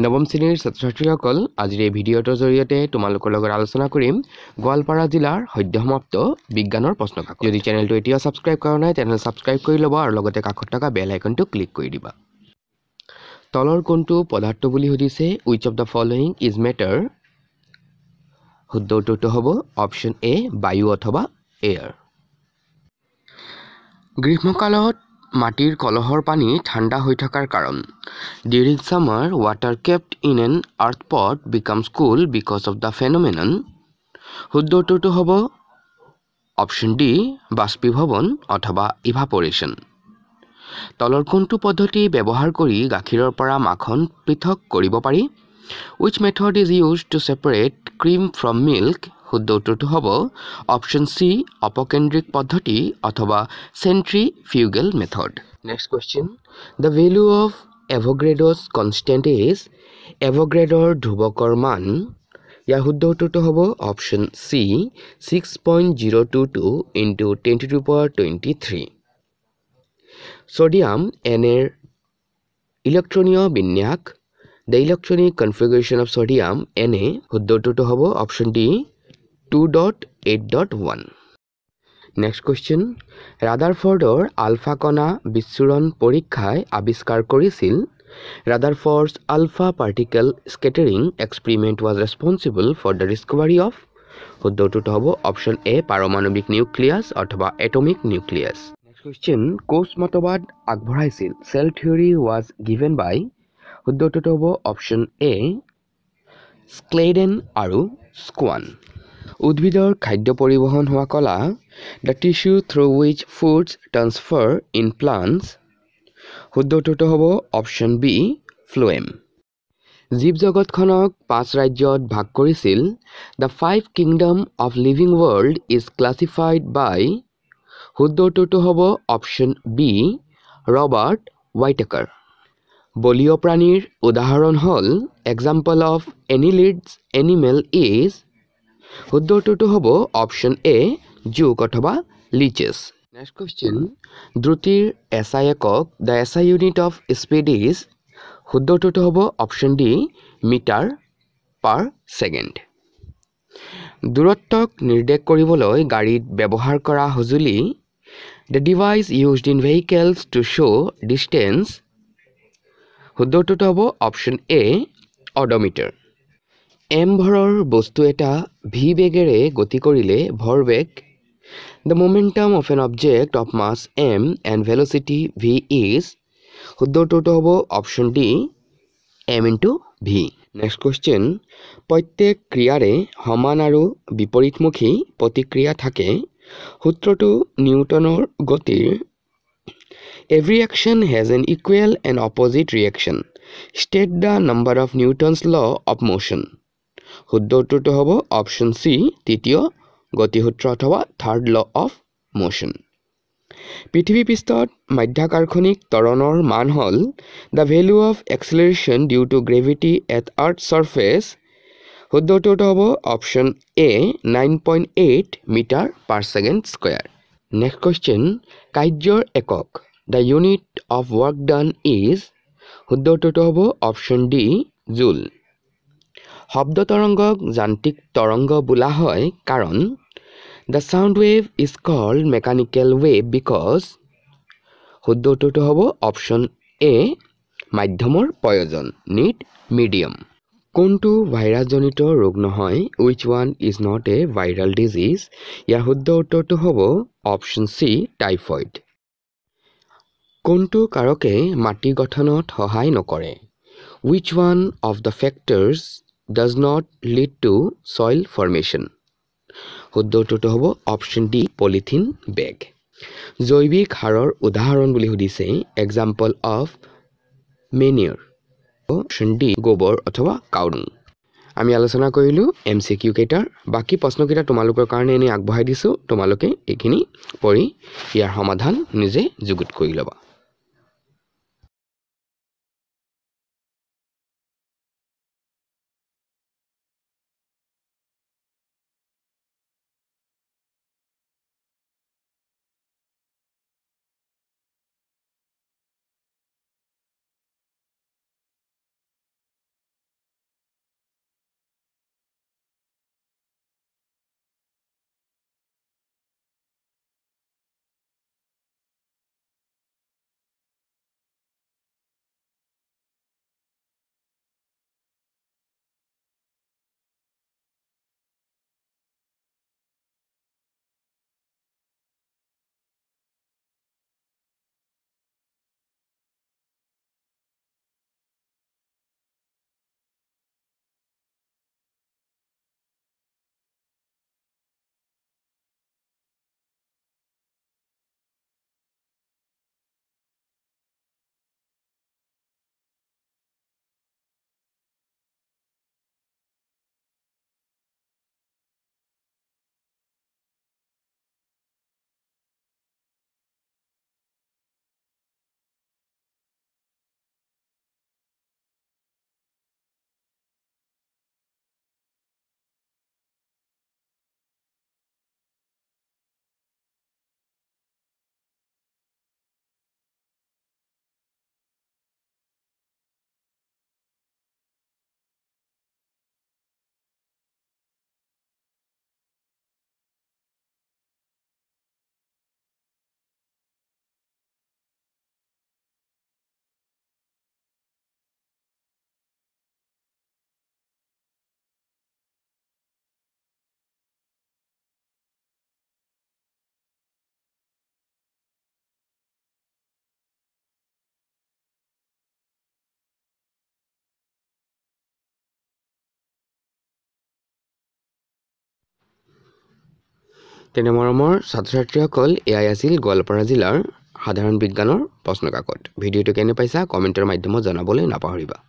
নৱম শ্ৰেণীৰ ছাত্ৰ ছাত্ৰীসকল আজিৰ এই ভিডিঅ'টোৰ জৰিয়তে তোমালোকৰ লগত আলোচনা কৰিম গোৱালপাৰা জিলাৰ সদ্যসমাপ্ত বিজ্ঞানৰ প্ৰশ্ন কাকত যদি চেনেলটো এতিয়াও ছাবস্ক্ৰাইব কৰা নাই তেনেহ'লে ছাবস্ক্ৰাইব কৰি ল'ব আৰু লগতে কাষত থকা বেল আইকনটো ক্লিক কৰি দিবা তলৰ কোনটো পদাৰ্থ বুলি সুধিছে which of the following is matter শুদ্ধ উত্তৰটো হ'ব অপশ্যন এ বায়ু অথবা এয়াৰ গ্ৰীষ্মকালত মাটিৰ কলহৰ পানী ঠাণ্ডা হৈ থকাৰ কাৰণ during summer water kept in an earth pot becomes cool because of the phenomenon শুদ্ধ উত্তৰটো হ'ব অপশ্যন ডি বাষ্পীভৱন অথবা ইভাপৰেশ্যন তলৰ কোনটো পদ্ধতি ব্যৱহাৰ কৰি গাখীৰৰ পৰা মাখন পৃথক কৰিব পাৰি which method is use to separate cream from milk শুদ্ধ উত্তরটি হ'ব অপশ্যন চি অপকেন্দ্ৰিক পদ্ধতি অথবা centrifugal method next question the value of Avogadro's constant is এভোগ্রেডর ধ্ৰুৱকৰ মান ইয়াৰ শুদ্ধ উত্তৰটো হ'ব option C six point zero' two two into twenty two power twenty three sodium এন এৰ ইলেক্ট্ৰনীয় বিন্যাস the electronic configuration of sodium এনে শুদ্ধ উত্তৰটো হ'ব option D two dot eight dot next question ৰাদাৰফৰ্ডৰ আলফা কণা বিচ্ছুৰণ পৰীক্ষাই আৱিষ্কাৰ কৰিছিল Rutherford's alpha particle scattering experiment was responsible for the discovery of শুদ্ধটোত হ'ব অপশ্যন এ পাৰমাণৱিক নিউক্লিয়াছ অথবা এটমিক নিউক্লিয়াছ নেক্সট কুৱেশ্যন কোচ মতবাদ আগবঢ়াইছিল cell theory was given by শুদ্ধটোত হ'ব অপশ্যন এ স্ক্লেডেন আৰু স্কোৱান উদ্ভিদৰ খাদ্য পৰিবহণ হোৱা কলা the tissue through which foods transfer in plants শুদ্ধটোতো হ'ব অপশ্যন বি ফ্লুৱেম জীৱ জগতখনক পাঁচ ৰাজ্যত ভাগ কৰিছিল the five kingdom of living world is classified by শুদ্ধটোতো হ'ব অপশ্যন বি ৰবাৰ্ট ৱাইটেকাৰ বলীয় প্ৰাণীৰ উদাহৰণ হ'ল example of annelids animal is শুদ্ধ উত্তৰটো হ'ব অপশ্যন এ জুক অথবা লিচেছ নেক্সট কুৱেশ্যন দ্ৰুতিৰ এছ আই একক the S I unit of speed is শুদ্ধ উত্তৰটো হ'ব option D metre per second দূৰত্বক নিৰ্দেশ কৰিবলৈ গাড়ীত ব্যৱহাৰ কৰা সঁজুলি the device use in vehicles two show' distance শুদ্ধ উত্তৰটো হ'ব অপশ্যন এ অডমিটাৰ এম ভৰৰ বস্তু এটা ভি বেগেৰে গতি কৰিলে বেগ the momentum of an object of mass M and velocity V is শুদ্ধ হ'ব option D M two V next question প্ৰত্যেক ক্ৰিয়াৰে সমান আৰু বিপৰীতমুখী প্ৰতিক্ৰিয়া থাকে সূত্ৰটো নিউটনৰ গতিৰ every action has an equal and opposite reaction state the number of Newton's law of motion শুদ্ধ উত্তৰটো হ'ব অপশ্যন চি তৃতীয় গতিসূত্ৰ অথবা থাৰ্ড ল অফ মোশ্যন পৃথিৱী পৃষ্ঠত মাধ্যাকাৰ্ষণিক তৰণৰ মান হ'ল the value of acceleration due to gravity at earth surface শুদ্ধ উত্তৰটো হ'ব option A nine point eight metre per second square next question কাৰ্যৰ একক the unit of work done is শুদ্ধ উত্তৰটো হ'ব অপশ্যন ডি জুল শব্দ তৰংগক যান্ত্ৰিক তৰংগ বোলা হয় কাৰণ the sound wave is called mechanical wave because শুদ্ধ উত্তৰটো হ'ব অপশ্যন এ মাধ্যমৰ প্ৰয়োজন নিট মিডিয়াম কোনটো ভাইৰাছজনিত ৰোগ নহয় which one is not a viral disease ইয়াৰ শুদ্ধ উত্তৰটো হ'ব অপশ্যন চি টাইফইড কোনটো কাৰকে মাটি গঠনত সহায় নকৰে which one of the factors does not lead to soil formation শুদ্ধ উত্তৰটো হ'ব অপশ্যন ডি পলিথিন বেগ জৈৱিক সাৰৰ উদাহৰণ বুলি সুধিছে example of manure option D গোবৰ অথবা কাউডং আমি আলোচনা কৰিলোঁ এম চি কিউ কেইটাৰ বাকী প্ৰশ্নকেইটা তোমালোকৰ কাৰণে এনেই আগবঢ়াই দিছোঁ তোমালোকে এইখিনি পঢ়ি ইয়াৰ সমাধান নিজে যুগুত কৰি ল'বা তেনে মৰমৰ ছাত্ৰ ছাত্ৰীসকল এয়াই আছিল গোৱালপাৰা জিলাৰ সাধাৰণ বিজ্ঞানৰ প্ৰশ্নকাকত ভিডিঅ'টো কেনে পাইছা কমেণ্টৰ মাধ্যমত জনাবলৈ নাপাহৰিবা